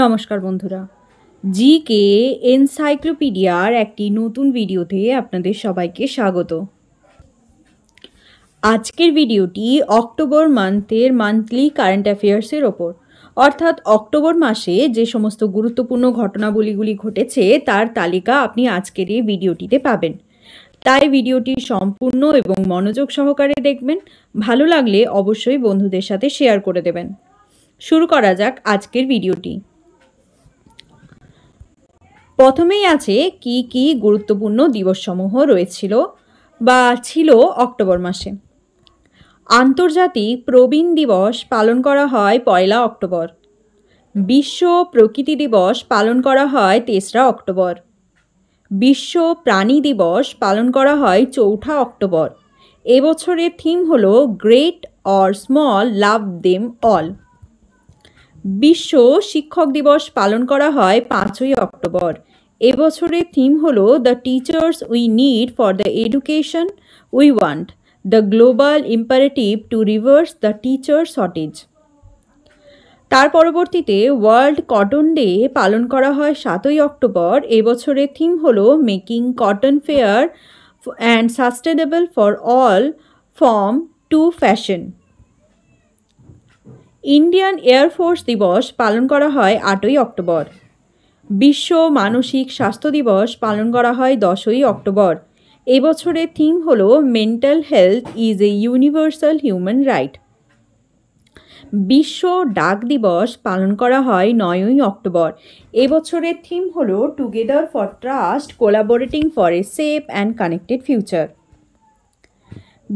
নমস্কার বন্ধুরা জি কে এনসাইক্লোপিডিয়ার একটি নতুন ভিডিওতে আপনাদের সবাইকে স্বাগত আজকের ভিডিওটি অক্টোবর মান্থের মান্থলি কারেন্ট অ্যাফেয়ার্সের ওপর অর্থাৎ অক্টোবর মাসে যে সমস্ত গুরুত্বপূর্ণ ঘটনাবলীগুলি ঘটেছে তার তালিকা আপনি আজকের এই ভিডিওটিতে পাবেন তাই ভিডিওটি সম্পূর্ণ এবং মনোযোগ সহকারে দেখবেন ভালো লাগলে অবশ্যই বন্ধুদের সাথে শেয়ার করে দেবেন শুরু করা যাক আজকের ভিডিওটি প্রথমেই আছে কি কি গুরুত্বপূর্ণ দিবসসমূহ রয়েছিল বা ছিল অক্টোবর মাসে আন্তর্জাতিক প্রবীণ দিবস পালন করা হয় পয়লা অক্টোবর বিশ্ব প্রকৃতি দিবস পালন করা হয় তেসরা অক্টোবর বিশ্ব প্রাণী দিবস পালন করা হয় চৌঠা অক্টোবর এবছরের থিম হল great or small love them all বিশ্ব শিক্ষক দিবস পালন করা হয় পাঁচই অক্টোবর এবছরের থিম হল the teachers we need for the education we want the global imperative to reverse the teacher shortage তার পরবর্তীতে ওয়ার্ল্ড কটন ডে পালন করা হয় সাতই অক্টোবর এবছরের থিম হল making cotton fair and sustainable for all form to fashion Indian Air Force দিবস পালন করা হয় আটই অক্টোবর বিশ্ব মানসিক স্বাস্থ্য দিবস পালন করা হয় দশই অক্টোবর এবছরের থিম হল mental health is a universal human right বিশ্ব ডাক দিবস পালন করা হয় নয়ই অক্টোবর এবছরের থিম হল together for trust collaborating for a safe and connected future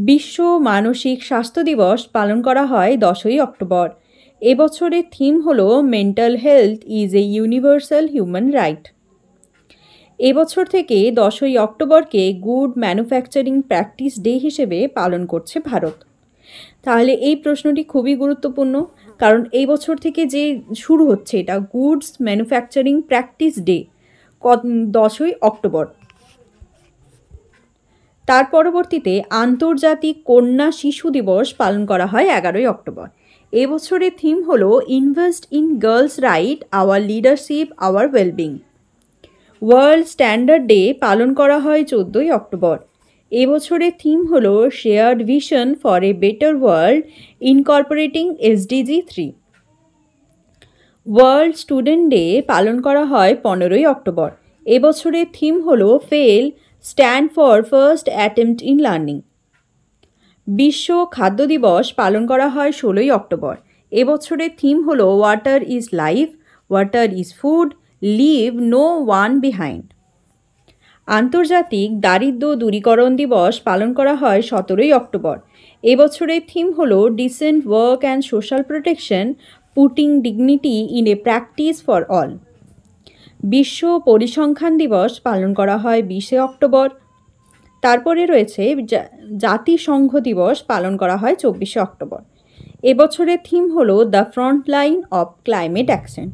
বিশ্ব মানসিক স্বাস্থ্য দিবস পালন করা হয় দশই অক্টোবর এবছরের থিম হল mental health is a universal human right এবছর থেকে দশই অক্টোবরকে গুড ম্যানুফ্যাকচারিং প্র্যাকটিস ডে হিসেবে পালন করছে ভারত তাহলে এই প্রশ্নটি খুবই গুরুত্বপূর্ণ কারণ এই বছর থেকে যে শুরু হচ্ছে এটা গুডস ম্যানুফ্যাকচারিং প্র্যাকটিস ডে দশই অক্টোবর তার পরবর্তীতে আন্তর্জাতিক কন্যা শিশু দিবস পালন করা হয় এগারোই অক্টোবর এবছরের থিম হল invest in girls right our leadership our wellbeing world standard day পালন করা হয় চোদ্দোই অক্টোবর এবছরের থিম হল shared vision for a better world incorporating SDG three world student day পালন করা হয় পনেরোই অক্টোবর এবছরের থিম হল fail stand for first attempt in learning বিশ্ব খাদ্য দিবস পালন করা হয় ষোলোই অক্টোবর এবছরের থিম হল water is life water is food leave no one behind আন্তর্জাতিক দারিদ্র দূরীকরণ দিবস পালন করা হয় সতেরোই অক্টোবর এবছরের থিম হল decent work and social protection putting dignity in a practice for all বিশ্ব পরিসংখ্যান দিবস পালন করা হয় বিশে অক্টোবর তারপরে রয়েছে জাতিসংঘ দিবস পালন করা হয় চব্বিশে অক্টোবর এবছরের থিম হল the front line of climate action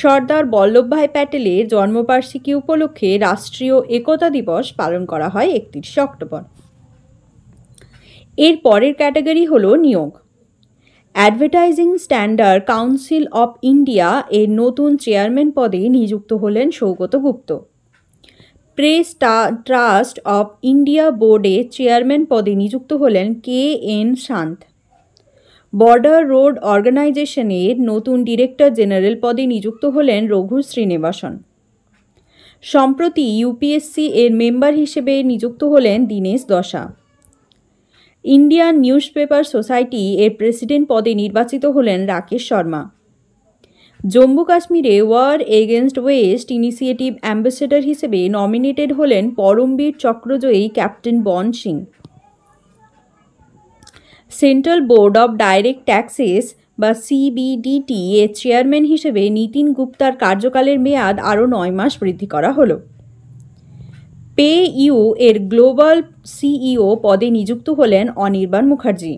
Sardar Vallabhbhai প্যাটেলের জন্মবার্ষিকী উপলক্ষে রাষ্ট্রীয় একতা দিবস পালন করা হয় একত্রিশে অক্টোবর এর পরের ক্যাটাগরি হল নিয়োগ advertising standard council of India এর নতুন চেয়ারম্যান পদে নিযুক্ত হলেন Saugata Gupta press trust of India বোর্ডে চেয়ারম্যান পদে নিযুক্ত হলেন K N Shanta border road অর্গানাইজেশনের নতুন ডিরেক্টর জেনারেল পদে নিযুক্ত হলেন রঘু শ্রীনিবাসন সম্প্রতি ইউপিএসসি এর মেম্বার হিসেবে নিযুক্ত হলেন Dinesh Dasa Indian newspaper society এর প্রেসিডেন্ট পদে নির্বাচিত হলেন রাকেশ শর্মা জম্মু কাশ্মীরে war against waste initiative ambassador হিসেবে নমিনেটেড হলেন পরমবীর চক্রজয়ী captain Bana Singh central board of direct taxes বা সিবিডিটি এর চেয়ারম্যান হিসেবে নীতিন গুপ্তার কার্যকালের মেয়াদ আরও নয় মাস বৃদ্ধি করা হলো পে ইউ এর গ্লোবাল সিইও পদে নিযুক্ত হলেন Anirban Mukherjee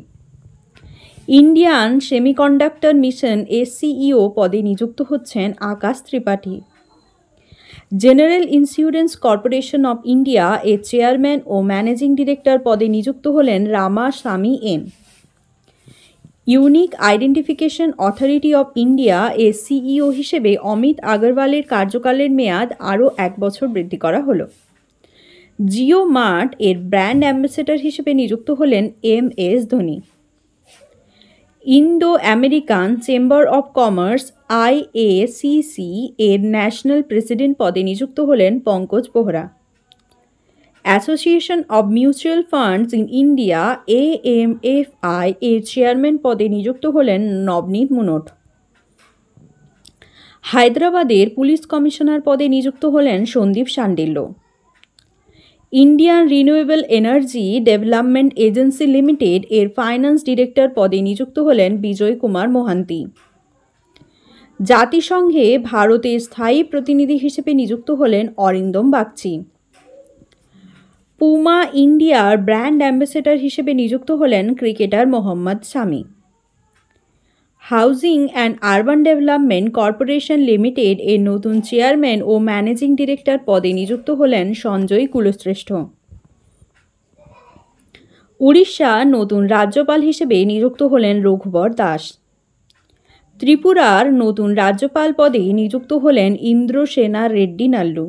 Indian semiconductor mission এসিইও সিইও পদে নিযুক্ত হচ্ছেন Akash Tripathi general insurance corporation of India এর চেয়ারম্যান ও ম্যানেজিং ডিরেক্টর পদে নিযুক্ত হলেন Ramaswamy M unique identification authority of India এ সিইও হিসেবে অমিত আগরওয়ালের কার্যকালের মেয়াদ আরও এক বছর বৃদ্ধি করা হলো জিও মার্ট এর ব্র্যান্ড অ্যাম্বাসেডর হিসেবে নিযুক্ত হলেন M S Dhoni Indo American chamber of commerce IACC এর ন্যাশনাল প্রেসিডেন্ট পদে নিযুক্ত হলেন Pankaj Bohra association of mutual funds in India A M F I এর চেয়ারম্যান পদে নিযুক্ত হলেন নবনীত মুনোট হায়দ্রাবাদের পুলিশ কমিশনার পদে নিযুক্ত হলেন Sandeep Sandilya Indian renewable energy development agency limited এর ফাইন্যান্স ডিরেক্টর পদে নিযুক্ত হলেন বিজয় কুমার মোহান্তি জাতিসংঘে ভারতের স্থায়ী প্রতিনিধি হিসেবে নিযুক্ত হলেন অরিন্দম বাগচি পুমা ইন্ডিয়ার ব্র্যান্ড অ্যাম্বাসেডর হিসেবে নিযুক্ত হলেন cricketer Mohammad Shami housing and urban development corporation limited এর নতুন চেয়ারম্যান ও ম্যানেজিং ডিরেক্টর পদে নিযুক্ত হলেন সঞ্জয় কুলশ্রেষ্ঠ উড়িষ্যা নতুন রাজ্যপাল হিসেবে নিযুক্ত হলেন রঘুবর দাস ত্রিপুরার নতুন রাজ্যপাল পদে নিযুক্ত হলেন Indrasena Reddy Nallu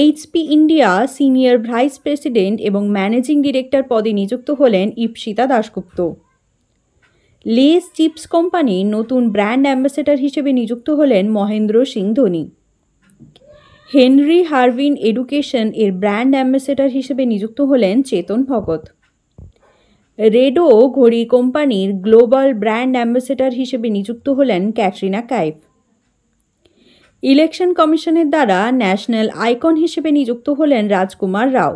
HP India senior vice president এবং ম্যানেজিং ডিরেক্টর পদে নিযুক্ত হলেন ইপসিতা দাশগুপ্ত লেস চিপস কোম্পানির নতুন ব্র্যান্ড অ্যাম্বাসেডর হিসেবে নিযুক্ত হলেন Mahendra Singh Dhoni Henry Harvin education এর ব্র্যান্ড অ্যাম্বাসেডর হিসেবে নিযুক্ত হলেন চেতন ভগত রেডো ঘড়ি কোম্পানির গ্লোবাল ব্র্যান্ড অ্যাম্বাসেডর হিসেবে নিযুক্ত হলেন ক্যাটরিনা কাইফ ইলেকশন কমিশনের দ্বারা ন্যাশনাল আইকন হিসেবে নিযুক্ত হলেন Rajkummar Rao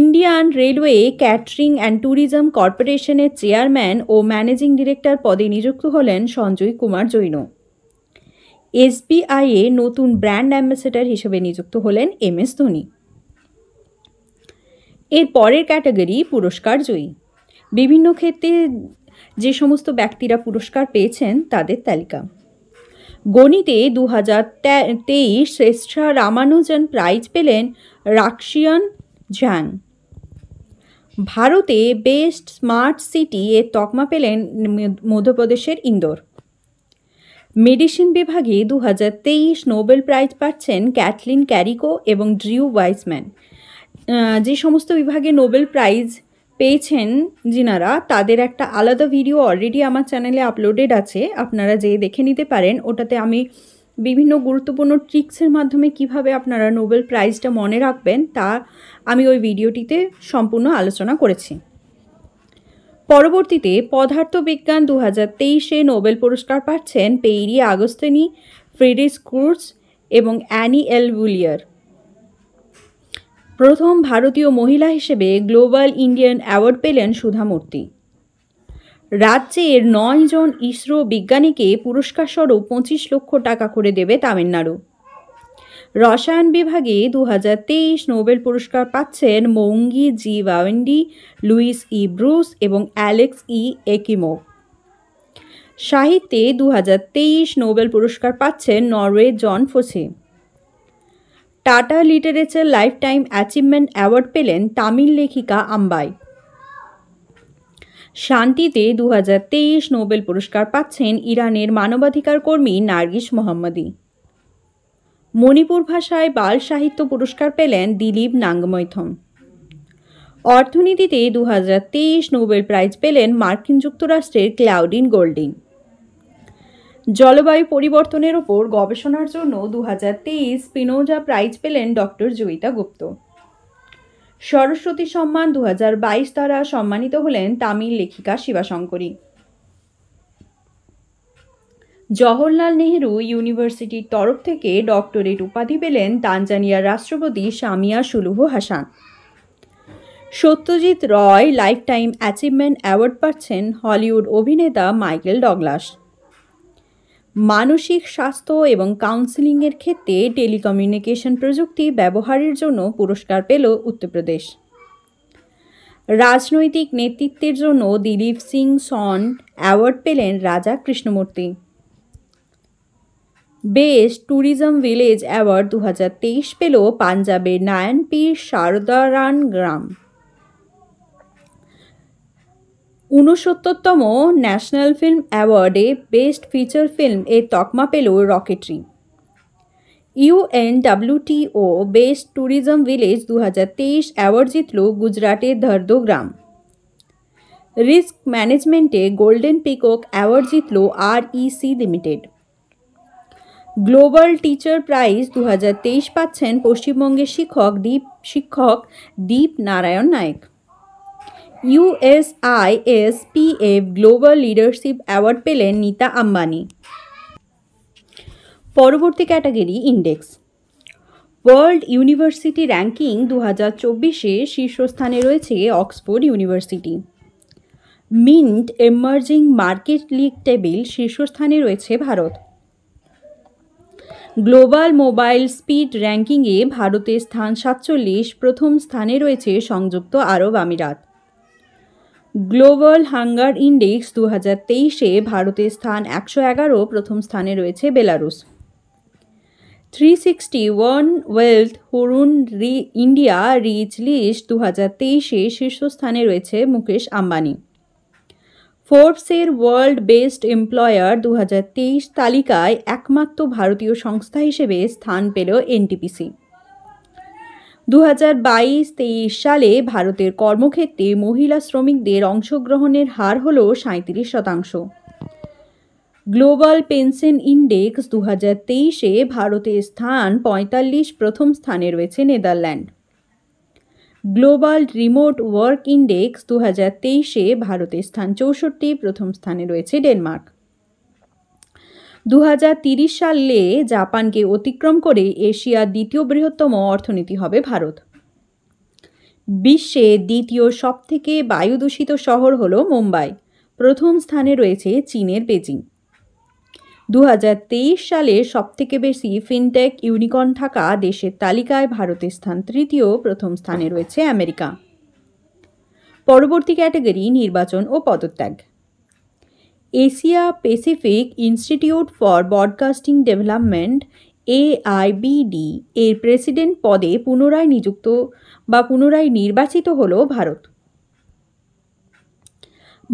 Indian railway catering and tourism কর্পোরেশনের চেয়ারম্যান ও ম্যানেজিং ডিরেক্টর পদে নিযুক্ত হলেন সঞ্জয় কুমার জৈন এসবিআইয়ে নতুন ব্র্যান্ড অ্যাম্বাসেডর হিসেবে নিযুক্ত হলেন এম এস ধোনি এর পরের ক্যাটাগরি পুরস্কার জয়ী বিভিন্ন ক্ষেত্রে যে সমস্ত ব্যক্তিরা পুরস্কার পেয়েছেন তাদের তালিকা গণিতে দু হাজার তেইশ শ্রেষ্ঠা রামানুজন প্রাইজ পেলেন রাক্সিয়ান যান ভারতে বেস্ট স্মার্ট সিটি এর তকমা পেলেন মধ্যপ্রদেশের ইন্দোর মেডিসিন বিভাগে দু তেইশ নোবেল প্রাইজ পাচ্ছেন ক্যাটলিন ক্যারিকো এবং ড্রিউ ওয়াইসম্যান যে সমস্ত বিভাগে নোবেল প্রাইজ পেয়েছেন যিনারা তাদের একটা আলাদা ভিডিও অলরেডি আমার চ্যানেলে আপলোডেড আছে আপনারা যেয়ে দেখে নিতে পারেন ওটাতে আমি বিভিন্ন গুরুত্বপূর্ণ ট্রিক্সের মাধ্যমে কিভাবে আপনারা নোবেল প্রাইজটা মনে রাখবেন তা আমি ওই ভিডিওটিতে সম্পূর্ণ আলোচনা করেছি পরবর্তীতে পদার্থবিজ্ঞান দু হাজার তেইশে নোবেল পুরস্কার পাচ্ছেন পেইরি আগস্তেনি ফ্রিডিস ক্রুজ এবং অ্যানি এল বুলিয়ার প্রথম ভারতীয় মহিলা হিসেবে গ্লোবাল ইন্ডিয়ান অ্যাওয়ার্ড পেলেন সুধামূর্তি রাজ্যের নয় জন ইসরো বিজ্ঞানীকে পুরস্কারস্বরূপ পঁচিশ লক্ষ টাকা করে দেবে তামিলনাড়ু রসায়ন বিভাগে দু নোবেল পুরস্কার পাচ্ছেন Moungi G Bawendi Louis E Brus এবং অ্যালেক্স ই একিমো সাহিত্যে দু নোবেল পুরস্কার পাচ্ছেন Norway Jon Fosse Tata literature lifetime achievement award পেলেন তামিল লেখিকা আম্বাই শান্তিতে দু নোবেল পুরস্কার পাচ্ছেন ইরানের মানবাধিকার কর্মী নার্গিস মোহাম্মদী মণিপুর ভাষায় বাল সাহিত্য পুরস্কার পেলেন দিলীপ নাঙ্গমৈথম অর্থনীতিতে দু নোবেল প্রাইজ পেলেন মার্কিন যুক্তরাষ্ট্রের ক্লাউডিন গোল্ডিং জলবায়ু পরিবর্তনের ওপর গবেষণার জন্য দু হাজার তেইশ প্রাইজ পেলেন ডক্টর জয়িতা গুপ্ত সরস্বতী সম্মান দু দ্বারা সম্মানিত হলেন তামিল লেখিকা শিবাশঙ্করী জওহরলাল নেহরু ইউনিভার্সিটির তরফ থেকে ডক্টরেট উপাধি পেলেন তানজানিয়ার রাষ্ট্রপতি Samia Suluhu Hassan Satyajit Ray lifetime achievement award পাচ্ছেন হলিউড অভিনেতা মাইকেল ডগলাস মানসিক স্বাস্থ্য এবং কাউন্সিলিংয়ের ক্ষেত্রে টেলিকমিউনিকেশন প্রযুক্তি ব্যবহারের জন্য পুরস্কার পেল উত্তরপ্রদেশ রাজনৈতিক নেতৃত্বের জন্য দিলীপ সিং সন অ্যাওয়ার্ড পেলেন Raja Krishnamoorthi best tourism village award দু পেল পাঞ্জাবের নারায়ণপীর সারদারান গ্রাম উনসত্তরতম ন্যাশনাল ফিল্ম অ্যাওয়ার্ডে বেস্ট ফিচার ফিল্ম এর তকমা পেল rocketry UNWTO best tourism village দু অ্যাওয়ার্ড জিতল গুজরাটের ধর্দোগ্রাম রিস্ক ম্যানেজমেন্টে গোল্ডেন পিকক অ্যাওয়ার্ড জিতল EC limited global teacher prize দু পাচ্ছেন পশ্চিমবঙ্গের শিক্ষক দীপ শিক্ষক Deep Narayan Nayak USISPF global leadership award পেলেন নীতা আম্বানি পরবর্তী category index world university ranking দু হাজার চব্বিশে শীর্ষস্থানে রয়েছে Oxford University Mint emerging market league table শীর্ষস্থানে রয়েছে ভারত গ্লোবাল মোবাইল স্পিড র্যাঙ্কিংয়ে ভারতের স্থান সাতচল্লিশ প্রথম স্থানে রয়েছে সংযুক্ত আরব আমিরাত গ্লোবাল হাঙ্গার ইন্ডেক্স দু হাজার তেইশে ভারতের স্থান একশো এগারো প্রথম স্থানে রয়েছে Belarus three sixty one wealth Hurun রি ইন্ডিয়া রিচ লিস্ট দু হাজার তেইশে শীর্ষস্থানে রয়েছে মুকেশ আম্বানি ফোর্বসের ওয়ার্ল্ড বেস্ট এমপ্লয়ার দু হাজার তেইশ তালিকায় একমাত্র ভারতীয় সংস্থা হিসেবে স্থান পেল এনটিপিসি দু হাজার বাইশ তেইশ সালে ভারতের কর্মক্ষেত্রে মহিলা শ্রমিকদের অংশগ্রহণের হার হল সাঁত্রিশ শতাংশ গ্লোবাল পেনশন ইন্ডেক্স দু হাজার তেইশে ভারতের স্থান পঁয়তাল্লিশ প্রথম স্থানে রয়েছে Netherland global remote work index দু হাজার তেইশে ভারতের স্থান চৌষট্টি প্রথম স্থানে রয়েছে ডেনমার্ক দু সালে জাপানকে অতিক্রম করে এশিয়ার দ্বিতীয় বৃহত্তম অর্থনীতি হবে ভারত বিশ্বে দ্বিতীয় সবথেকে বায়ু দূষিত শহর হল মুম্বাই প্রথম স্থানে রয়েছে চীনের বেজিং দু সালে সবথেকে বেশি ফিনটেক ইউনিকর্ন থাকা দেশের তালিকায় ভারতের স্থান তৃতীয় প্রথম স্থানে রয়েছে আমেরিকা পরবর্তী ক্যাটাগরি নির্বাচন ও পদত্যাগ Asia Pacific Institute for Broadcasting Development AIBD এর প্রেসিডেন্ট পদে পুনরায় নিযুক্ত বা পুনরায় নির্বাচিত হল ভারত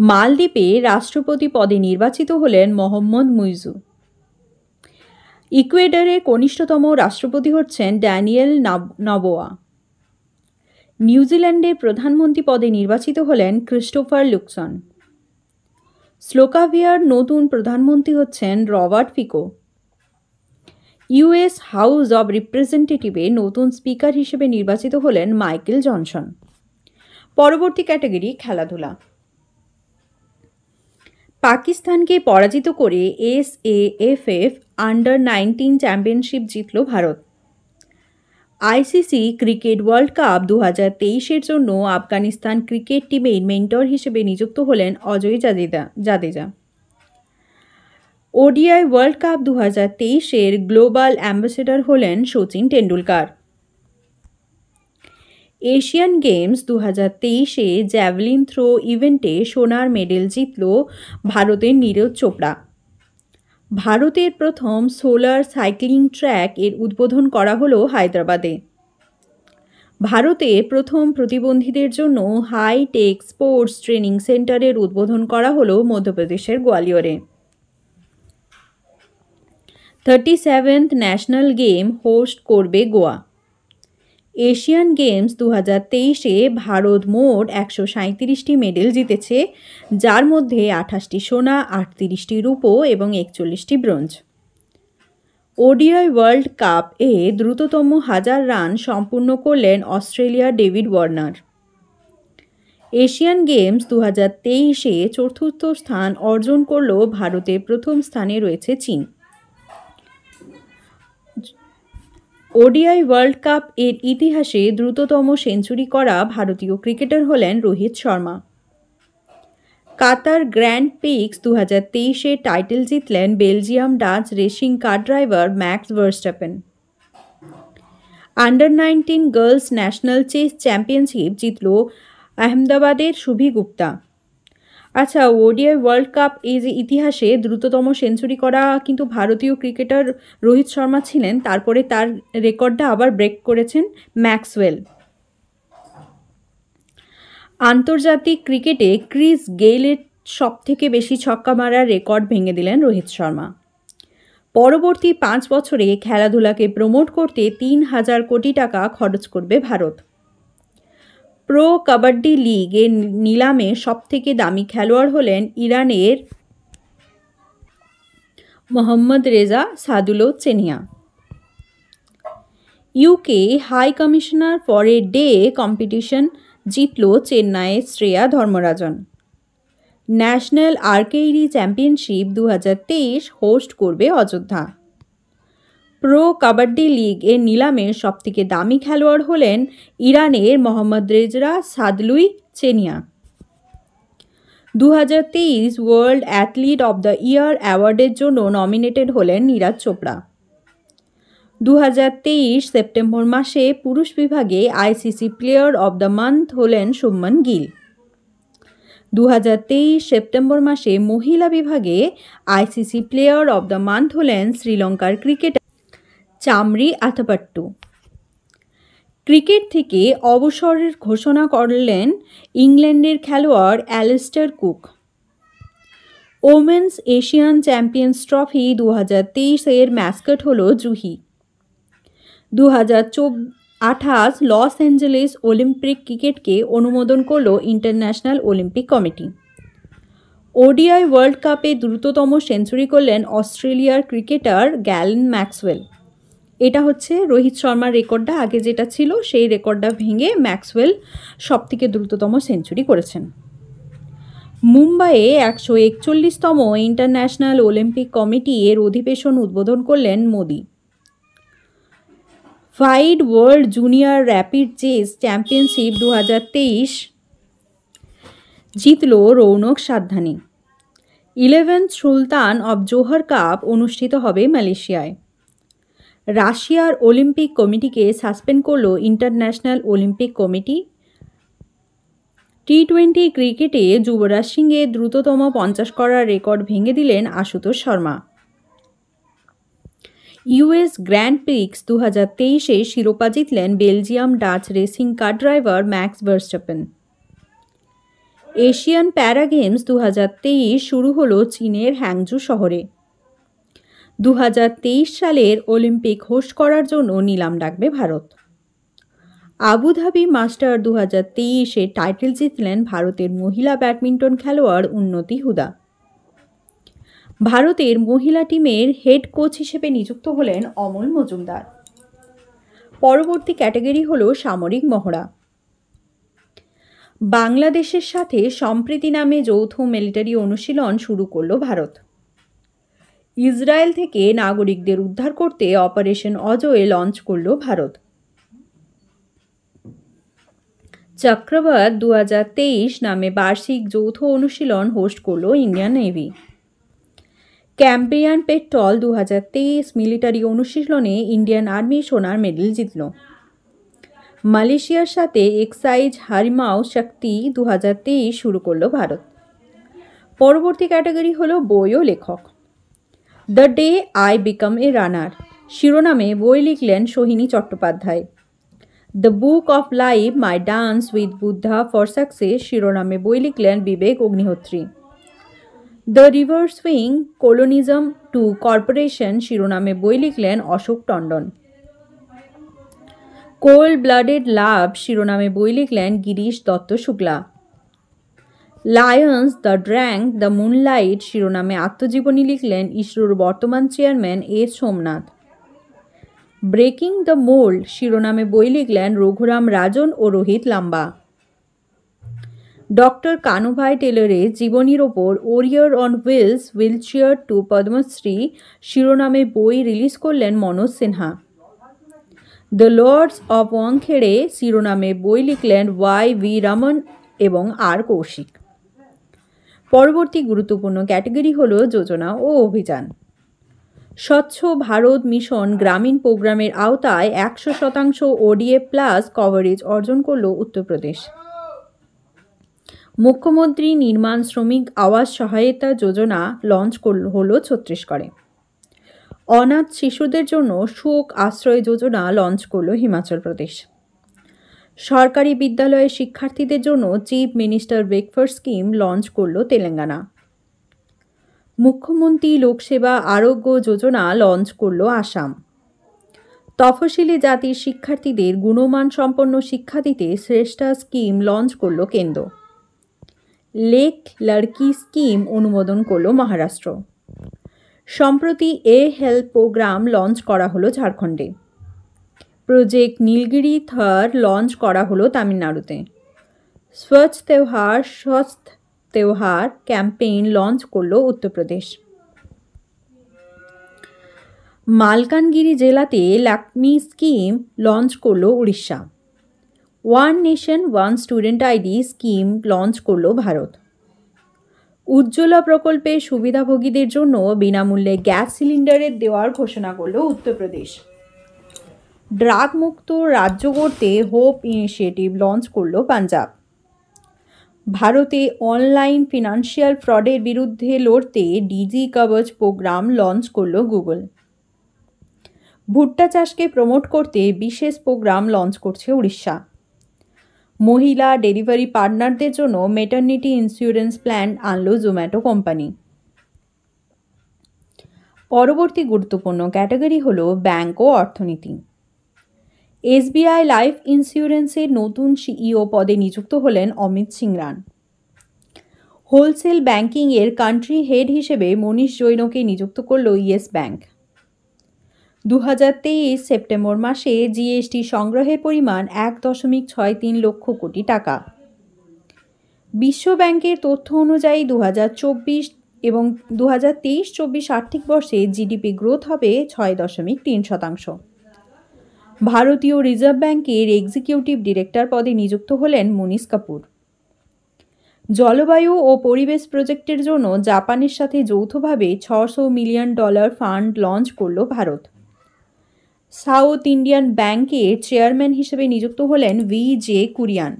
মালদ্বীপে রাষ্ট্রপতি পদে নির্বাচিত হলেন মোহাম্মদ মুইজু ইকুয়েডারে কনিষ্ঠতম রাষ্ট্রপতি হচ্ছেন ড্যানিয়েল নবোয়া নিউজিল্যান্ডের প্রধানমন্ত্রী পদে নির্বাচিত হলেন ক্রিস্টোফার লুকসন স্লোকাভিয়ার নতুন প্রধানমন্ত্রী হচ্ছেন Robert Fico US House of রিপ্রেজেন্টেটিভে নতুন স্পিকার হিসেবে নির্বাচিত হলেন মাইকেল জনসন পরবর্তী ক্যাটাগরি খেলাধুলা পাকিস্তানকে পরাজিত করে S A F F under nineteen championship জিতল Bharat ICC cricket world cup দু হাজার তেইশের জন্য আফগানিস্তান ক্রিকেট টিমের মেন্টর হিসেবে নিযুক্ত হলেন Ajay Jadeja Jadeja ODI world cup দু হাজার তেইশের গ্লোবাল অ্যাম্বাসেডর হলেন সচিন টেন্ডুলকার এশিয়ান গেমস দু হাজার তেইশে জ্যাভলিন থ্রো ইভেন্টে সোনার মেডেল জিতল ভারতের নীরজ চোপড়া ভারতের প্রথম সোলার সাইক্লিং ট্র্যাক এর উদ্বোধন করা হলো হায়দ্রাবাদে ভারতে প্রথম প্রতিবন্ধীদের জন্য হাই টেক স্পোর্টস ট্রেনিং সেন্টারের উদ্বোধন করা হলো মধ্যপ্রদেশের গোয়ালিয়রে thirty seventh national game host করবে গোয়া এশিয়ান গেমস দু তেইশে ভারত মোট একশো সাঁত্রিশটি মেডেল জিতেছে যার মধ্যে আঠাশটি সোনা আটত্রিশটি রূপো এবং একচল্লিশটি ব্রোঞ্জ ওডিআই ওয়ার্ল্ড কাপ এ দ্রুততম হাজার রান সম্পূর্ণ করলেন অস্ট্রেলিয়ার ডেভিড ওয়ার্নার এশিয়ান গেমস দু হাজার তেইশে চতুর্থ স্থান অর্জন করল ভারতের প্রথম স্থানে রয়েছে চীন ওডিআই ওয়ার্ল্ড কাপ এর ইতিহাসে দ্রুততম সেঞ্চুরি করা ভারতীয় ক্রিকেটার হলেন Rohit Sharma Qatar grand prix দু হাজার তেইশে টাইটেল জিতলেন Belgium Dutch racing car driver Max Verstappen under nineteen girls national chess championship জিতল আহমেদাবাদের শুভি গুপ্তা আচ্ছা ওডিআই ওয়ার্ল্ড কাপ এই যে ইতিহাসে দ্রুততম সেঞ্চুরি করা কিন্তু ভারতীয় ক্রিকেটার রোহিত শর্মা ছিলেন তারপরে তার রেকর্ডটা আবার ব্রেক করেছেন ম্যাক্সওয়েল আন্তর্জাতিক ক্রিকেটে ক্রিস গেইলের সবথেকে বেশি ছক্কা মারার রেকর্ড ভেঙে দিলেন রোহিত শর্মা পরবর্তী পাঁচ বছরে খেলাধুলাকে প্রমোট করতে তিন হাজার কোটি টাকা খরচ করবে ভারত প্রো কাবাডি লিগের নিলামে সবথেকে দামি খেলোয়াড় হলেন ইরানের Mohammad Reza Shadloui Chianeh UK high commissioner পরে ডে কম্পিটিশন জিতল চেন্নাইয়ের Shreya Dharmarajan national archery championship দু হোস্ট করবে অযোধ্যা প্রো কাবাডি লিগ এর নিলামের সবথেকে দামি খেলোয়াড় হলেন ইরানের মোহাম্মদ রেজরা সাদলুই চেনিয়া দু হাজার world athlete of the year অ্যাওয়ার্ডের জন্য নমিনেটেড হলেন নীরাজ চোপড়া দু সেপ্টেম্বর মাসে পুরুষ বিভাগে ICC player of the month হলেন সুম্মান গিল দু সেপ্টেম্বর মাসে মহিলা বিভাগে ICC player of the month হলেন শ্রীলঙ্কার ক্রিকেটার চামড়ি আথাপাট্টু ক্রিকেট থেকে অবসরের ঘোষণা করলেন ইংল্যান্ডের খেলোয়াড় Alastair Cook women's Asian champions trophy দু হাজার তেইশের ম্যাসকট হল জুহি দু হাজার আঠাশ লস অ্যাঞ্জেলেস অলিম্পিক ক্রিকেটকে অনুমোদন করল International Olympic Committee ODI world কাপে দ্রুততম সেঞ্চুরি করলেন অস্ট্রেলিয়ার ক্রিকেটার গ্যালেন ম্যাক্সওয়েল এটা হচ্ছে রোহিত শর্মার রেকর্ডটা আগে যেটা ছিল সেই রেকর্ডটা ভেঙে ম্যাক্সওয়েল সবথেকে দ্রুততম সেঞ্চুরি করেছেন মুম্বাইয়ে একশো একচল্লিশতম ইন্টারন্যাশনাল অলিম্পিক কমিটি এর অধিবেশন উদ্বোধন করলেন Modi FIDE world junior rapid chess championship দু হাজার তেইশ জিতল Raunak Sadhwani eleventh sultan of Johor cup অনুষ্ঠিত হবে মালয়েশিয়ায় রাশিয়ার অলিম্পিক কমিটিকে সাসপেন্ড করল International Olympic Committee T twenty ক্রিকেটে যুবরাজ সিংয়ে দ্রুততম পঞ্চাশ করার রেকর্ড ভেঙে দিলেন Ashutosh Sharma US grand prix দু হাজার তেইশে শিরোপা জিতলেন Belgium Dutch racing car driver Max Verstappen Asian para games দু হাজার তেইশ শুরু হলো চীনের হ্যাংজু শহরে দু সালের অলিম্পিক হোস্ট করার জন্য নিলাম ডাকবে ভারত আবুধাবি মাস্টার দু হাজার তেইশে টাইটেল জিতলেন ভারতের মহিলা ব্যাডমিন্টন খেলোয়াড় উন্নতি হুদা ভারতের মহিলা টিমের হেড কোচ হিসেবে নিযুক্ত হলেন অমল মজুমদার পরবর্তী ক্যাটাগরি হল সামরিক মহড়া বাংলাদেশের সাথে সম্প্রীতি নামে যৌথ মিলিটারি অনুশীলন শুরু করল ভারত ইসরায়েল থেকে নাগরিকদের উদ্ধার করতে অপারেশন অজয়ে লঞ্চ করল ভারত চক্রবাদ দু নামে বার্ষিক যৌথ অনুশীলন হোস্ট করল ইন্ডিয়ান নেভি ক্যাম্পিয়ান পেট্রল দু মিলিটারি অনুশীলনে ইন্ডিয়ান আর্মি সোনার মেডেল জিতল মালয়েশিয়ার সাথে এক্সাইজ হারিমাও শক্তি দু শুরু করল ভারত পরবর্তী ক্যাটাগরি হলো বই ও লেখক the day I become a runner শিরোনামে বই লিখলেন Sohini Chattopadhyay the book of life my dance with Buddha for success শিরোনামে বই লিখলেন বিবেক অগ্নিহোত্রী দ্য রিভার্স উইং কলোনিজম টু কর্পোরেশন শিরোনামে বই লিখলেন Ashok Tandon cold blooded love শিরোনামে বই লিখলেন Girish Dutt Shukla lions the drank the moonlight শিরোনামে আত্মজীবনী লিখলেন ইসরোর বর্তমান chairman A Somanath breaking the mould শিরোনামে বই লিখলেন রঘুরাম রাজন ও রোহিত লাম্বা ডক্টর কানুভাই টেলরের জীবনীর ওপর warrior on wheels wheel chair to Padmashri শিরোনামে বই রিলিজ করলেন Manoj Sinha the lords of Wankhede শিরোনামে বই লিখলেন ওয়াই ভি রমন এবং আর কৌশিক পরবর্তী গুরুত্বপূর্ণ ক্যাটাগরি হল যোজনা ও অভিযান স্বচ্ছ ভারত মিশন গ্রামীণ প্রোগ্রামের আওতায় একশো শতাংশ ওডিএ প্লাস কভারেজ অর্জন করল উত্তরপ্রদেশ মুখ্যমন্ত্রী নির্মাণ শ্রমিক আওয়াজ সহায়তা যোজনা লঞ্চ করল হল ছত্তিশগড়ে অনাথ শিশুদের জন্য শোক আশ্রয় যোজনা লঞ্চ করল হিমাচল প্রদেশ সরকারি বিদ্যালয়ের শিক্ষার্থীদের জন্য chief minister breakfast scheme launch করল তেলেঙ্গানা মুখ্যমন্ত্রী লোকসেবা আরোগ্য যোজনা লঞ্চ করল আসাম তফসিলি জাতির শিক্ষার্থীদের গুণমান সম্পন্ন শিক্ষা দিতে শ্রেষ্ঠা স্কিম লঞ্চ করল কেন্দ্র লেক লড়কি স্কিম অনুমোদন করল মহারাষ্ট্র সম্প্রতি এ হেল্প প্রোগ্রাম লঞ্চ করা হলো ঝাড়খণ্ডে প্রজেক্ট নীলগিরি থার লঞ্চ করা হলো তামিলনাড়ুতে স্বচ্ছ তেওহার স্বস্থ তেওহার ক্যাম্পেইন লঞ্চ করলো উত্তরপ্রদেশ মালকানগিরি জেলাতে লাকমি স্কিম লঞ্চ করলো Orissa one nation one student ID scheme launch করল ভারত উজ্জ্বলা প্রকল্পের সুবিধাভোগীদের জন্য বিনামূল্যে গ্যাস সিলিন্ডারের দেওয়ার ঘোষণা করল উত্তরপ্রদেশ ড্রাগ মুক্ত রাজ্য করতে হোপ ইনিশিয়েটিভ লঞ্চ করল পাঞ্জাব ভারতে অনলাইন ফিনান্সিয়াল ফ্রডের বিরুদ্ধে লড়তে ডিজি কবচ প্রোগ্রাম লঞ্চ করল গুগল ভুট্টা চাষকে প্রমোট করতে বিশেষ প্রোগ্রাম লঞ্চ করছে উড়িষ্যা মহিলা ডেলিভারি পার্টনারদের জন্য মেটার্নিটি ইন্স্যুরেন্স প্ল্যান আনলো জোম্যাটো কোম্পানি পরবর্তী গুরুত্বপূর্ণ ক্যাটাগরি হলো ব্যাংক ও অর্থনীতি এসবিআই লাইফ ইন্স্যুরেন্সের নতুন সিইও পদে নিযুক্ত হলেন অমিত সিংরান হোলসেল ব্যাংকিংয়ের কান্ট্রি হেড হিসেবে মনীষ জৈনকে নিযুক্ত করল ইয়েস ব্যাংক দু সেপ্টেম্বর মাসে জিএসটি সংগ্রহের পরিমাণ এক দশমিক ছয় তিন লক্ষ কোটি টাকা বিশ্ব ব্যাংকের তথ্য অনুযায়ী দু এবং দু হাজার তেইশ চব্বিশ আর্থিক বর্ষে জিডিপি গ্রোথ হবে ছয় দশমিক তিন শতাংশ ভারতীয় রিজার্ভ ব্যাংকের এক্সিকিউটিভ ডিরেক্টর পদে নিযুক্ত হলেন মুনিস কাপুর জলবায়ু ও পরিবেশ প্রজেক্টের জন্য জাপানের সাথে যৌথভাবে ছশো মিলিয়ন ডলার ফান্ড লঞ্চ করল ভারত সাউথ ইন্ডিয়ান ব্যাংকের চেয়ারম্যান হিসেবে নিযুক্ত হলেন ভি জে কুরিয়ান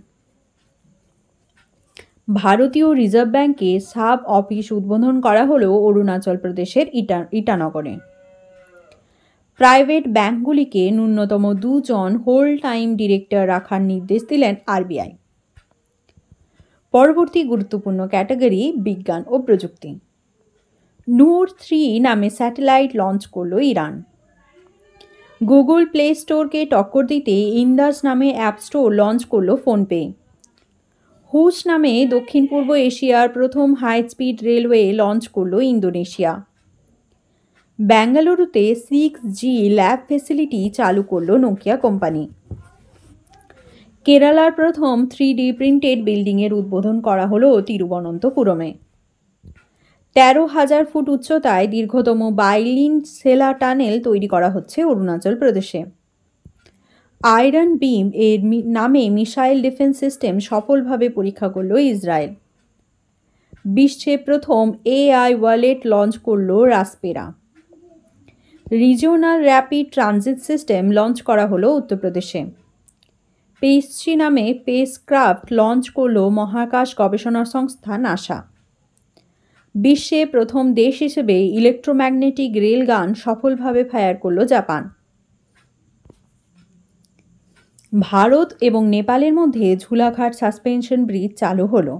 ভারতীয় রিজার্ভ ব্যাংকে সাব অফিস উদ্বোধন করা হলো অরুণাচল প্রদেশের ইটা ইটানগরে প্রাইভেট ব্যাংকগুলিকে ন্যূনতম দুজন হোল টাইম ডিরেক্টর রাখার নির্দেশ দিলেন আরবিআই পরবর্তী গুরুত্বপূর্ণ ক্যাটাগরি বিজ্ঞান ও প্রযুক্তি নূর থ্রি নামে স্যাটেলাইট লঞ্চ করল ইরান গুগল প্লে স্টোরকে টক্কর দিতে ইন্দাস নামে অ্যাপ স্টোর লঞ্চ করল ফোনপে হুস নামে দক্ষিণ পূর্ব এশিয়ার প্রথম হাই স্পিড রেলওয়ে লঞ্চ করল ইন্দোনেশিয়া ব্যাঙ্গালুরুতে সিক্স জি ল্যাব ফেসিলিটি চালু করল নোকিয়া কোম্পানি কেরালার প্রথম থ্রি ডি প্রিন্টেড বিল্ডিংয়ের উদ্বোধন করা হলো তিরুবনন্তপুরমে তেরো হাজার ফুট উচ্চতায় দীর্ঘতম বাইলিন সেলা টানেল তৈরি করা হচ্ছে অরুণাচল প্রদেশে আয়রন বিম এর নামে মিসাইল ডিফেন্স সিস্টেম সফলভাবে পরীক্ষা করল ইসরায়েল বিশ্বে প্রথম এআই ওয়ালেট লঞ্চ করল রাসপেরা regional rapid transit system launch করা হলো উত্তরপ্রদেশে পেসচি নামে পেসক্রাফট লঞ্চ করল মহাকাশ গবেষণা সংস্থা নাসা বিশ্বে প্রথম দেশ হিসেবে ইলেকট্রোম্যাগনেটিক রেলগান সফলভাবে ফায়ার করল জাপান ভারত এবং নেপালের মধ্যে ঝুলাঘাট সাসপেনশন ব্রিজ চালু হলো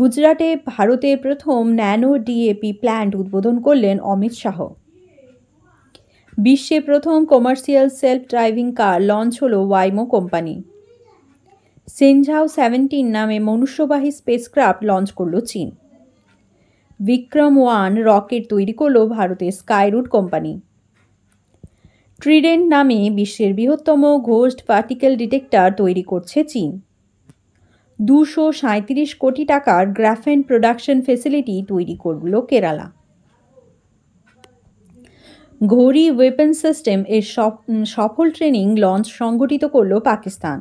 গুজরাটে ভারতের প্রথম ন্যানো ডিএপি প্ল্যান্ট উদ্বোধন করলেন অমিত শাহ বিশ্বে প্রথম commercial self driving car launch হল ওয়াইমো কোম্পানি সেনঝাও সেভেন্টিন নামে মনুষ্যবাহী স্পেসক্রাফট লঞ্চ করল চীন বিক্রম ওয়ান রকেট তৈরি করল ভারতের স্কাইরুট কোম্পানি ট্রিডেন্ট নামে বিশ্বের বৃহত্তম ঘোস্ট পার্টিকেল ডিটেক্টর তৈরি করছে চীন দুশো সাঁত্রিশ কোটি টাকার গ্রাফেন প্রোডাকশন ফেসিলিটি তৈরি করল কেরালা ঘড়ি ওয়েপন সিস্টেম এর সফল ট্রেনিং লঞ্চ সংগঠিত করল পাকিস্তান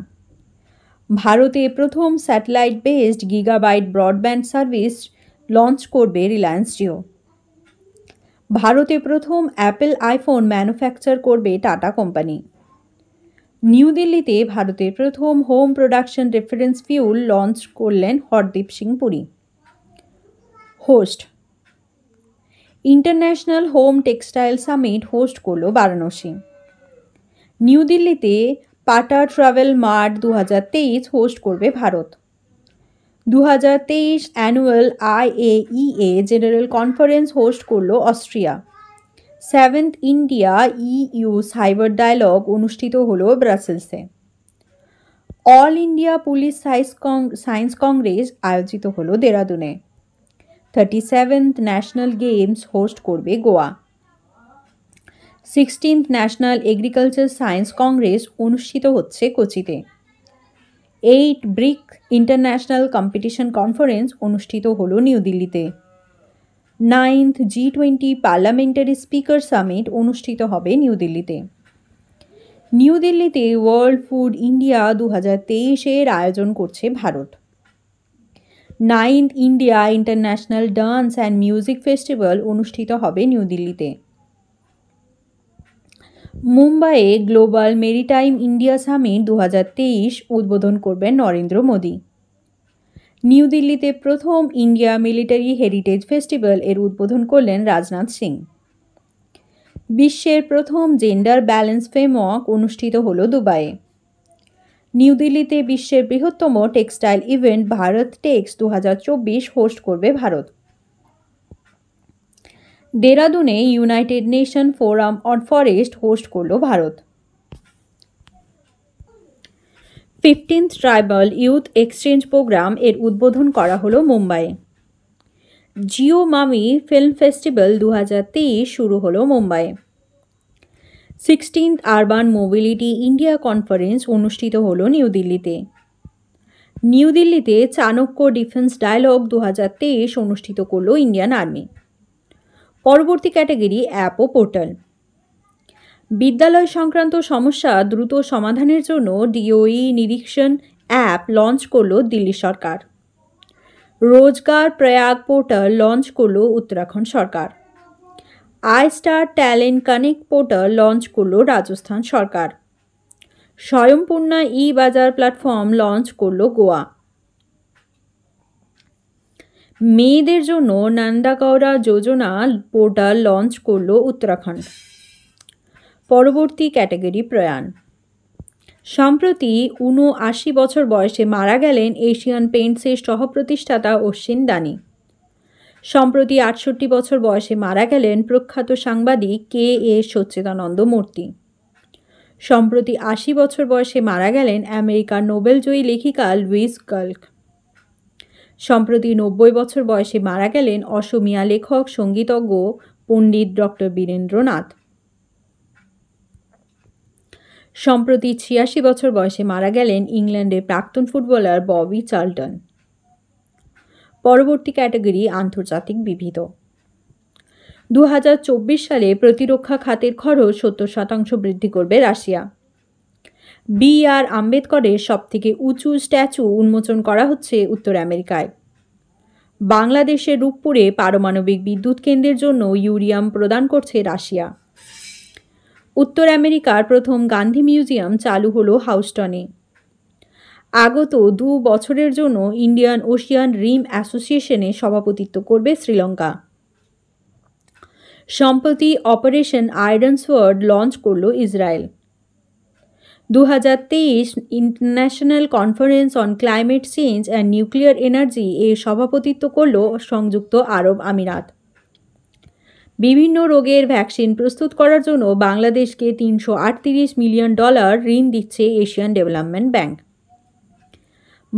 ভারতে প্রথম satellite based gigabyte broadband service launch করবে রিলায়েন্স জিও ভারতে প্রথম অ্যাপেল আইফোন ম্যানুফ্যাকচার করবে টাটা কোম্পানি নিউ দিল্লিতে ভারতের প্রথম home production reference fuel launch করলেন Hardeep Singh Puri host international home textile summit host করল বারাণসী নিউ দিল্লিতে পাটা ট্রাভেল মার্ট দু হোস্ট করবে ভারত দু হাজার তেইশ annual IAEA general conference host করল Austria seventh India EU cyber dialogue অনুষ্ঠিত হল ব্রাসেলসে অল ইন্ডিয়া পুলিশ সায়েন্স কং সায়েন্স কংগ্রেস আয়োজিত হলো দেরাদুনে thirty seventh national games host করবে Goa sixteenth national agriculture science congress অনুষ্ঠিত হচ্ছে কোচিতে eight BRIC international competition conference অনুষ্ঠিত হল নিউ দিল্লিতে ninth G twenty parliamentary speaker summit অনুষ্ঠিত হবে নিউ দিল্লিতে নিউ দিল্লিতে ওয়ার্ল্ড ফুড ইন্ডিয়া দু হাজার তেইশের আয়োজন করছে Bharat ninth India international dance and music festival অনুষ্ঠিত হবে নিউ দিল্লিতে মুম্বাইয়ে গ্লোবাল মেরিটাইম ইন্ডিয়া সামিট দু উদ্বোধন করবেন নরেন্দ্র মোদী নিউ দিল্লিতে প্রথম ইন্ডিয়া মিলিটারি হেরিটেজ ফেস্টিভ্যাল এর উদ্বোধন করলেন রাজনাথ সিং বিশ্বের প্রথম জেন্ডার ব্যালেন্স ফ্রেমওয়ার্ক অনুষ্ঠিত হল দুবাইয়ে নিউ দিল্লিতে বিশ্বের বৃহত্তম টেক্সটাইল ইভেন্ট ভারত টেক্স দু হোস্ট করবে ভারত দেরাদুনে United Nation forum on forest host করল Bharat fifteenth tribal youth exchange programme এর উদ্বোধন করা হলো মুম্বাইয়ে জিও মামি ফিল্ম ফেস্টিভ্যাল দু শুরু হলো মুম্বাইয়ে sixteenth urban mobility India conference অনুষ্ঠিত হল নিউ দিল্লিতে নিউ দিল্লিতে চাণক্য ডিফেন্স ডায়ালগ দু হাজার তেইশ অনুষ্ঠিত করল ইন্ডিয়ান আর্মি পরবর্তী ক্যাটাগরি অ্যাপ ও পোর্টাল বিদ্যালয় সংক্রান্ত সমস্যা দ্রুত সমাধানের জন্য ডিওই নিরীক্ষণ অ্যাপ লঞ্চ করল দিল্লি সরকার রোজগার প্রয়াগ পোর্টাল লঞ্চ করল উত্তরাখণ্ড সরকার I star talent connect portal launch করল রাজস্থান সরকার স্বয়ংপূর্ণা ই বাজার প্ল্যাটফর্ম লঞ্চ করল গোয়া মেয়েদের জন্য নন্দাকৌরা যোজনা পোর্টাল লঞ্চ করল উত্তরাখণ্ড পরবর্তী ক্যাটাগরি প্রয়াণ সম্প্রতি উনআশি বছর বয়সে মারা গেলেন এশিয়ান পেন্টসের সহপ্রতিষ্ঠাতা অশ্বিন দানি সম্প্রতি আটষট্টি বছর বয়সে মারা গেলেন প্রখ্যাত সাংবাদিক কে এ সচ্চিদানন্দ মূর্তি সম্প্রতি আশি বছর বয়সে মারা গেলেন আমেরিকার নোবেলজয়ী লেখিকা লুইস গাল্ক সম্প্রতি নব্বই বছর বয়সে মারা গেলেন অসমিয়া লেখক সঙ্গীতজ্ঞ পণ্ডিত ডক্টর বীরেন্দ্রনাথ সম্প্রতি ছিয়াশি বছর বয়সে মারা গেলেন ইংল্যান্ডের প্রাক্তন ফুটবলার ববি চার্লটন পরবর্তী ক্যাটাগরি আন্তর্জাতিক বিবিধ দু সালে প্রতিরক্ষা খাতের খরচ সত্তর শতাংশ বৃদ্ধি করবে রাশিয়া বি আর আম্বেদকরের সবথেকে উঁচু স্ট্যাচু উন্মোচন করা হচ্ছে উত্তর আমেরিকায় বাংলাদেশের রূপপুরে পারমাণবিক বিদ্যুৎ কেন্দ্রের জন্য ইউরিয়াম প্রদান করছে রাশিয়া উত্তর আমেরিকার প্রথম গান্ধী মিউজিয়াম চালু হলো হাউস্টনে আগত দু বছরের জন্য ইন্ডিয়ান ওশিয়ান রিম অ্যাসোসিয়েশনে সভাপতিত্ব করবে শ্রীলঙ্কা সম্প্রতি অপারেশন আয়রন সোয়ার্ড লঞ্চ করল ইসরায়েল দু হাজার তেইশ international conference on climate change and nuclear energy এ সভাপতিত্ব করল সংযুক্ত আরব আমিরাত বিভিন্ন রোগের ভ্যাকসিন প্রস্তুত করার জন্য বাংলাদেশকে তিনশো মিলিয়ন ডলার ঋণ দিচ্ছে এশিয়ান ডেভেলপমেন্ট ব্যাংক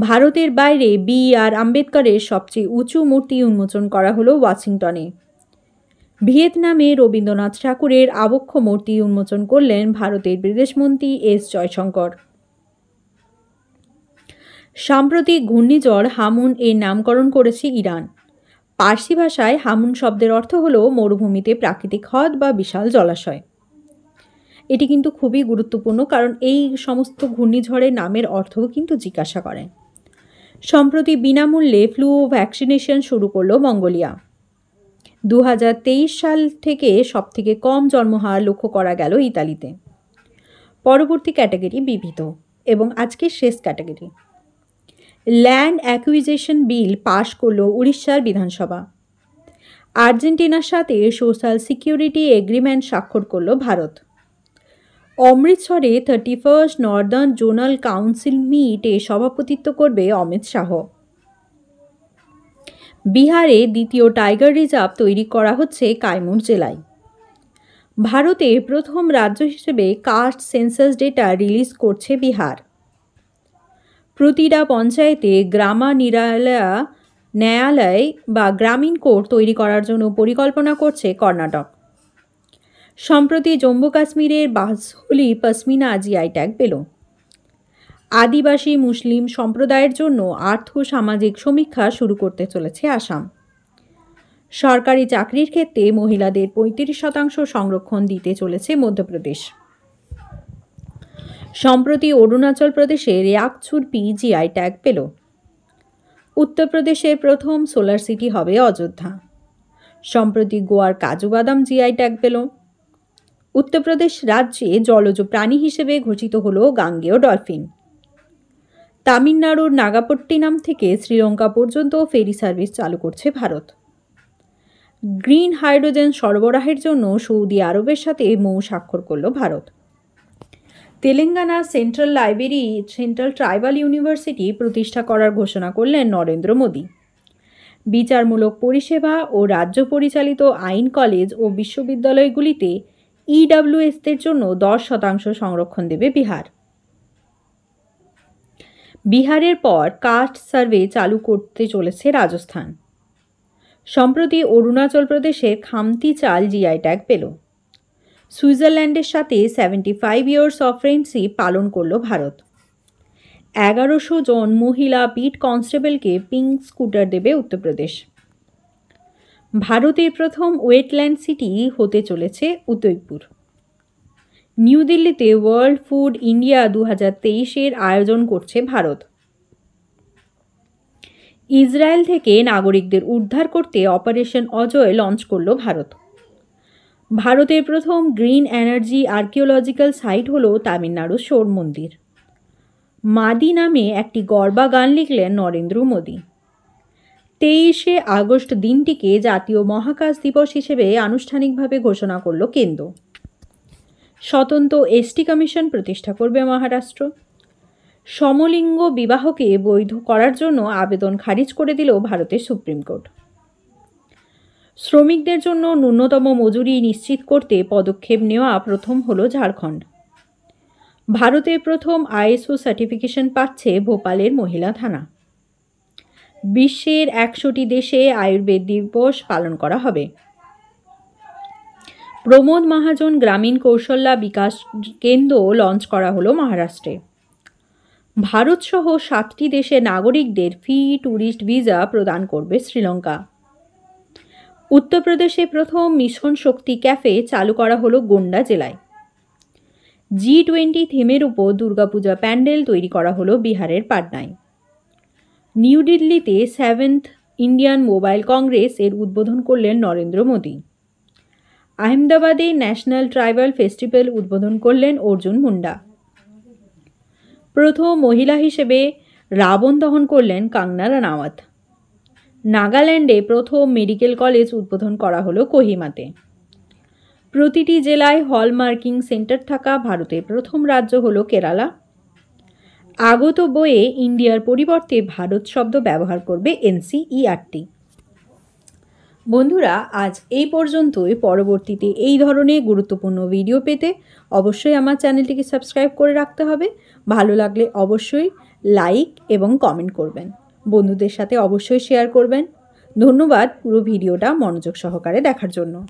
ভারতের বাইরে বি আর আম্বেদকরের সবচেয়ে উঁচু মূর্তি উন্মোচন করা হলো ওয়াশিংটনে ভিয়েতনামে রবীন্দ্রনাথ ঠাকুরের আবক্ষ মূর্তি উন্মোচন করলেন ভারতের বিদেশমন্ত্রী এস জয়শঙ্কর সাম্প্রতিক ঘূর্ণিঝড় হামুন এর নামকরণ করেছে ইরান পার্সি ভাষায় হামুন শব্দের অর্থ হল মরুভূমিতে প্রাকৃতিক হ্রদ বা বিশাল জলাশয় এটি কিন্তু খুবই গুরুত্বপূর্ণ কারণ এই সমস্ত ঘূর্ণিঝড়ের নামের অর্থও কিন্তু জিজ্ঞাসা করেন সম্প্রতি বিনামূল্যে ফ্লু ভ্যাকসিনেশন শুরু করল মঙ্গোলিয়া দু সাল থেকে সবথেকে কম জন্মহার লক্ষ্য করা গেল ইতালিতে পরবর্তী ক্যাটাগরি বিবিধ এবং আজকের শেষ category land acquisition bill pass করল উড়িষ্যার বিধানসভা আর্জেন্টিনার সাথে সোশ্যাল সিকিউরিটি এগ্রিমেন্ট স্বাক্ষর করল ভারত অমৃতসরে thirty first northern zonal council মিটে সভাপতিত্ব করবে অমিত শাহ বিহারে দ্বিতীয় টাইগার রিজার্ভ তৈরি করা হচ্ছে কাইমুর জেলায় ভারতে প্রথম রাজ্য হিসেবে কাস্ট সেন্সাস ডেটা রিলিজ করছে বিহার প্রতিটা পঞ্চায়েতে গ্রামা নিরালা ন্যায়ালয় বা গ্রামীণ কোর্ট তৈরি করার জন্য পরিকল্পনা করছে কর্ণাটক সম্প্রতি জম্মু কাশ্মীরের বাসহলি পশমিনা জিআই ট্যাগ পেল আদিবাসী মুসলিম সম্প্রদায়ের জন্য আর্থ সামাজিক সমীক্ষা শুরু করতে চলেছে আসাম সরকারি চাকরির ক্ষেত্রে মহিলাদের পঁয়ত্রিশ শতাংশ সংরক্ষণ দিতে চলেছে মধ্যপ্রদেশ সম্প্রতি অরুণাচল প্রদেশে জি আই ট্যাগ পেল উত্তরপ্রদেশের প্রথম সোলার সিটি হবে অযোধ্যা সম্প্রতি গোয়ার কাজু বাদাম জিআই ট্যাগ পেল উত্তরপ্রদেশ রাজ্যে জলজ প্রাণী হিসেবে ঘোষিত হল গাঙ্গেয় ডলফিন তামিলনাড়ুর নাগাপট্টিনাম থেকে শ্রীলঙ্কা পর্যন্ত ফেরি সার্ভিস চালু করছে ভারত গ্রিন হাইড্রোজেন সরবরাহের জন্য সৌদি আরবের সাথে মৌ স্বাক্ষর করল Bharat Telangana central library central tribal university প্রতিষ্ঠা করার ঘোষণা করলেন নরেন্দ্র মোদী বিচারমূলক পরিষেবা ও রাজ্য পরিচালিত আইন কলেজ ও বিশ্ববিদ্যালয়গুলিতে ইডাব্লিউএসদের e জন্য দশ শতাংশ সংরক্ষণ দেবে বিহার বিহারের পর কাস্ট সার্ভে চালু করতে চলেছে রাজস্থান সম্প্রতি অরুণাচল প্রদেশের খামতি চাল জিআই ট্যাগ পেল সুইজারল্যান্ডের সাথে seventy five years of friendship পালন করল ভারত এগারোশো জন মহিলা বিট কনস্টেবলকে পিঙ্ক স্কুটার দেবে উত্তরপ্রদেশ ভারতের প্রথম ওয়েটল্যান্ড সিটি হতে চলেছে উদয়পুর নিউ দিল্লিতে ওয়ার্ল্ড ফুড ইন্ডিয়া দু হাজার তেইশের আয়োজন করছে ভারত ইসরায়েল থেকে নাগরিকদের উদ্ধার করতে অপারেশন অজয় লঞ্চ করল ভারত ভারতের প্রথম গ্রিন এনার্জি আর্কিওলজিক্যাল সাইট হল তামিলনাড়ু সোর মন্দির মাদি নামে একটি গর্বা গান লিখলেন নরেন্দ্র মোদী তেইশে আগস্ট দিনটিকে জাতীয় মহাকাশ দিবস হিসেবে আনুষ্ঠানিকভাবে ঘোষণা করল কেন্দ্র স্বতন্ত্র এসটি কমিশন প্রতিষ্ঠা করবে মহারাষ্ট্র সমলিঙ্গ বিবাহকে বৈধ করার জন্য আবেদন খারিজ করে দিল ভারতের সুপ্রিম কোর্ট শ্রমিকদের জন্য ন্যূনতম মজুরি নিশ্চিত করতে পদক্ষেপ নেওয়া প্রথম হল ঝাড়খণ্ড ভারতের প্রথম আইএসও সার্টিফিকেশন পাচ্ছে ভোপালের মহিলা থানা বিশ্বের একশোটি দেশে আয়ুর্বেদ দিবস পালন করা হবে প্রমোদ মহাজন গ্রামীণ কৌশল্যা বিকাশ কেন্দ্র লঞ্চ করা হলো মহারাষ্ট্রে ভারতসহ সাতটি দেশে নাগরিকদের ফি ট্যুরিস্ট ভিসা প্রদান করবে শ্রীলঙ্কা উত্তরপ্রদেশে প্রথম মিশন শক্তি ক্যাফে চালু করা হলো গোন্ডা জেলায় জি টোয়েন্টি থিমের উপর দুর্গাপূজা প্যান্ডেল তৈরি করা হলো বিহারের পাটনায় নিউ দিল্লিতে সেভেন্থ ইন্ডিয়ান মোবাইল কংগ্রেস এর উদ্বোধন করলেন নরেন্দ্র মোদী আহমেদাবাদে ন্যাশনাল ট্রাইবাল ফেস্টিভ্যাল উদ্বোধন করলেন অর্জুন মুন্ডা প্রথম মহিলা হিসেবে রাবণ দহন করলেন কাঙ্গনা রানাওয়াত নাগাল্যান্ডে প্রথম মেডিকেল কলেজ উদ্বোধন করা হলো কোহিমাতে প্রতিটি জেলায় হলমার্কিং সেন্টার থাকা ভারতের প্রথম রাজ্য হল কেরালা আগত বইয়ে ইন্ডিয়ার পরিবর্তে ভারত শব্দ ব্যবহার করবে এনসিইআরটি বন্ধুরা আজ এই পর্যন্তই পরবর্তীতে এই ধরনের গুরুত্বপূর্ণ ভিডিও পেতে অবশ্যই আমার চ্যানেলটিকে সাবস্ক্রাইব করে রাখতে হবে ভালো লাগলে অবশ্যই লাইক এবং কমেন্ট করবেন বন্ধুদের সাথে অবশ্যই শেয়ার করবেন ধন্যবাদ পুরো ভিডিওটা মনোযোগ সহকারে দেখার জন্য